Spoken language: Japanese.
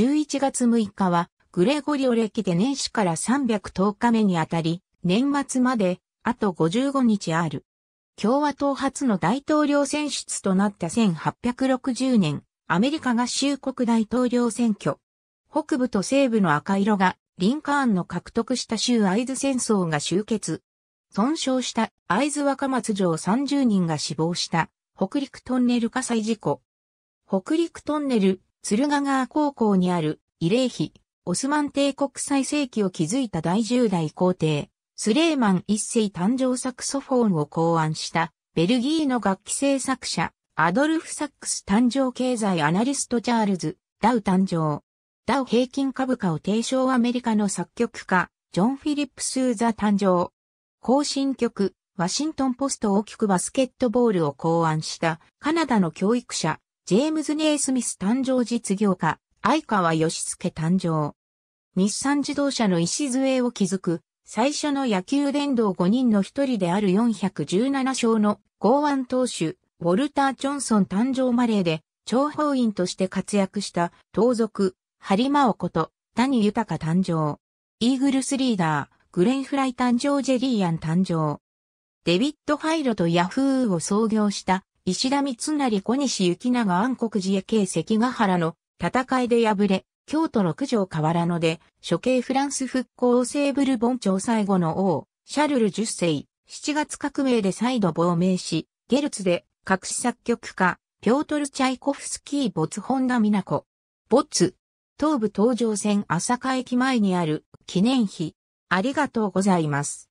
11月6日は、グレゴリオ暦で年始から310日目にあたり、年末まで、あと55日ある。共和党初の大統領選出となった1860年、アメリカ合衆国大統領選挙。北部と西部の赤色が、リンカーンの獲得した州イ津戦争が終結。損傷したイ津若松城30人が死亡した北陸トンネル火災事故。北陸トンネル鶴ヶ川高校にある、慰霊碑、オスマン帝国最盛期を築いた第10代皇帝、スレーマン一世誕生サクソフォンを考案した、ベルギーの楽器製作者、アドルフ・サックス誕生経済アナリストチャールズ、ダウ誕生。ダウ平均株価を提唱アメリカの作曲家、ジョン・フィリップ・スーザ誕生。更進曲、ワシントンポスト大きくバスケットボールを考案したカナダの教育者、ジェームズ・ネイスミス誕生実業家、相川義介誕生。日産自動車の礎を築く、最初の野球殿堂5人の一人である417勝の剛腕投手、ウォルター・ジョンソン誕生マレーで、諜報員として活躍した盗賊、ハリマオこと、谷豊誕生。イーグルスリーダー、グレン・フライ誕生ジェリーアン誕生。デビッド・ァイロとヤフーを創業した石田三成小西行長暗黒寺へ慶関ヶ原の戦いで敗れ、京都六条河原野で、処刑フランス復興セーブルボン朝最後の王、シャルル10世、7月革命で再度亡命し、ゲルツで、隠し作曲家、ピョートル・チャイコフスキー・没本田美奈子。没、東武東上線朝霞駅前にある記念碑。ありがとうございます。